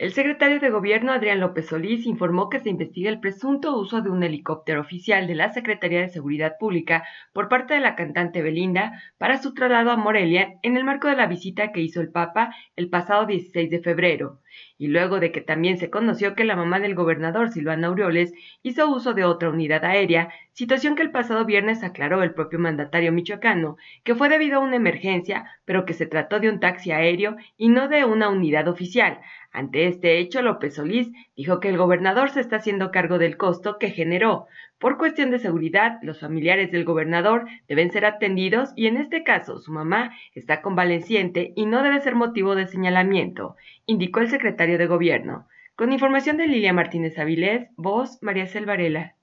El secretario de Gobierno Adrián López Solís informó que se investiga el presunto uso de un helicóptero oficial de la Secretaría de Seguridad Pública por parte de la cantante Belinda para su traslado a Morelia en el marco de la visita que hizo el Papa el pasado 16 de febrero, y luego de que también se conoció que la mamá del gobernador Silvana Aureoles hizo uso de otra unidad aérea situación que el pasado viernes aclaró el propio mandatario michoacano, que fue debido a una emergencia, pero que se trató de un taxi aéreo y no de una unidad oficial. Ante este hecho, López Solís dijo que el gobernador se está haciendo cargo del costo que generó. Por cuestión de seguridad, los familiares del gobernador deben ser atendidos y en este caso su mamá está convaleciente y no debe ser motivo de señalamiento, indicó el secretario de gobierno. Con información de Lilia Martínez Avilés, voz María Selvarela.